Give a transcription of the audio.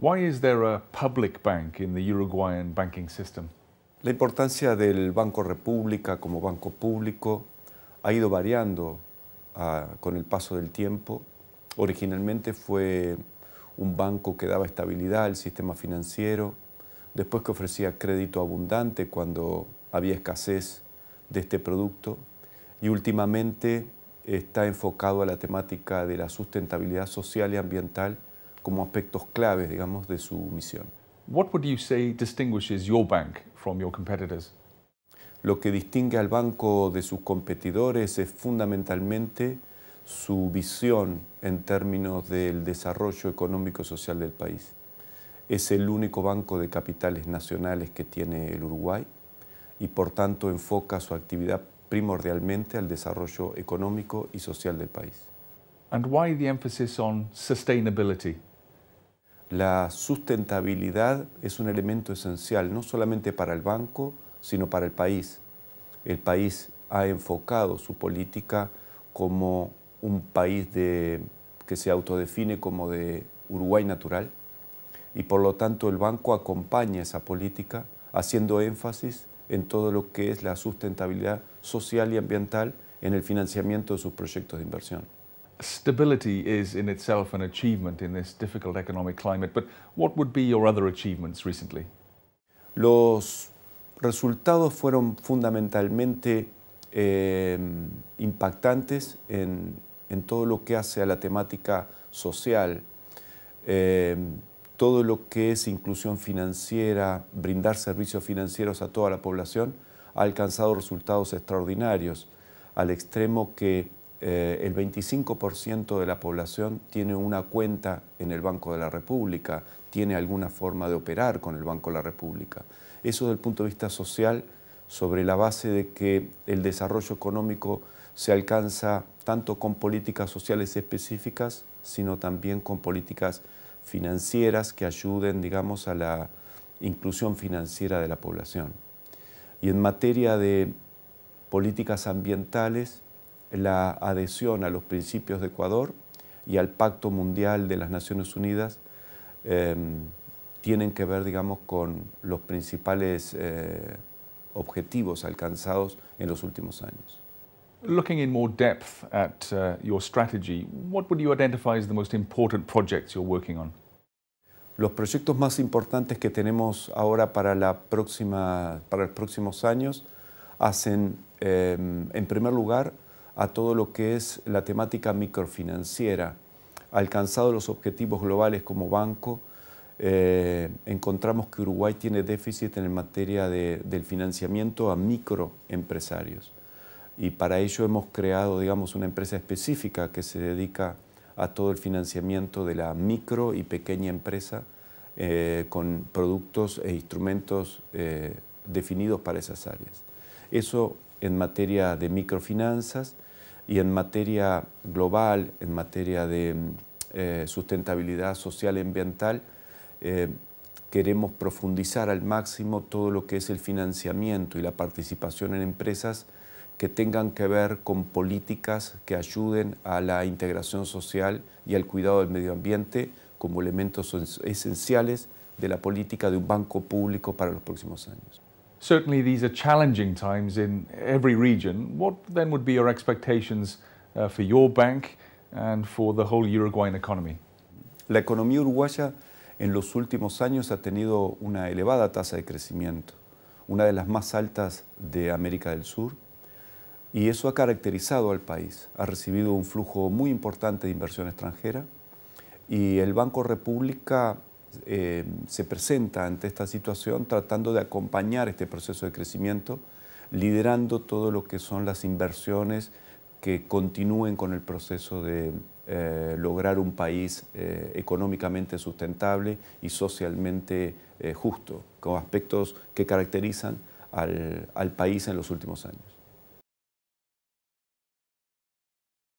Why is there a public bank in the Uruguayan banking system? La importancia del Banco República como banco público ha ido variando ah, con el paso del tiempo. Originalmente fue un banco que daba estabilidad al sistema financiero, después que ofrecía crédito abundante cuando había escasez de este producto y últimamente está enfocado a la temática de la sustentabilidad social y ambiental como aspectos claves, digamos, de su misión. What would you say distinguishes your bank from your competitors? Lo que distingue al banco de sus competidores es fundamentalmente su visión en términos del desarrollo económico y social del país. Es el único banco de capitales nacionales que tiene el Uruguay y por tanto enfoca su actividad primordialmente al desarrollo económico y social del país. And why the emphasis on sustainability? La sustentabilidad es un elemento esencial, no solamente para el banco, sino para el país. El país ha enfocado su política como un país que se autodefine como de Uruguay natural y por lo tanto el banco acompaña esa política haciendo énfasis en todo lo que es la sustentabilidad social y ambiental en el financiamiento de sus proyectos de inversión stability is in itself an achievement in this difficult economic climate, but what would be your other achievements recently? Los resultados fueron fundamentalmente eh, impactantes en, todo lo que hace a la temática social, eh, todo lo que es inclusión financiera, brindar servicios financieros a toda la población, ha alcanzado resultados extraordinarios, al extremo que eh, el 25% de la población tiene una cuenta en el Banco de la República, tiene alguna forma de operar con el Banco de la República. Eso desde el punto de vista social, sobre la base de que el desarrollo económico se alcanza tanto con políticas sociales específicas, sino también con políticas financieras que ayuden, digamos, a la inclusión financiera de la población. Y en materia de políticas ambientales, la adhesión a los principios de Ecuador y al Pacto Mundial de las Naciones Unidas em, tienen que ver, digamos, con los principales eh, objetivos alcanzados en los últimos años. Looking in more depth at uh, your strategy, what would you identify as the most important projects you're working on? Los proyectos más importantes que tenemos ahora para, próxima, para los próximos años hacen, em, en primer lugar, a todo lo que es la temática microfinanciera, alcanzado los objetivos globales como banco, eh, encontramos que Uruguay tiene déficit en materia de, del financiamiento a microempresarios. Y para ello hemos creado, digamos, una empresa específica que se dedica a todo el financiamiento de la micro y pequeña empresa eh, con productos e instrumentos eh, definidos para esas áreas. Eso en materia de microfinanzas, y en materia global, en materia de mm, eh, sustentabilidad social y ambiental, eh, queremos profundizar al máximo todo lo que es el financiamiento y la participación en empresas que tengan que ver con políticas que ayuden a la integración social y al cuidado del medio ambiente como elementos esenciales de la política de un banco público para los próximos años. Certainly these are challenging times in every region. What then would be your expectations uh, for your bank and for the whole Uruguayan economy? La economía uruguaya en los últimos años ha tenido una elevada tasa de crecimiento, una de las más altas de América del Sur, y eso ha caracterizado al país. Ha recibido un flujo muy importante de inversión extranjera y el Banco República eh, se presenta ante esta situación tratando de acompañar este proceso de crecimiento, liderando todo lo que son las inversiones que continúen con el proceso de eh, lograr un país eh, económicamente sustentable y socialmente justo, con aspectos que caracterizan al, al país en los últimos años.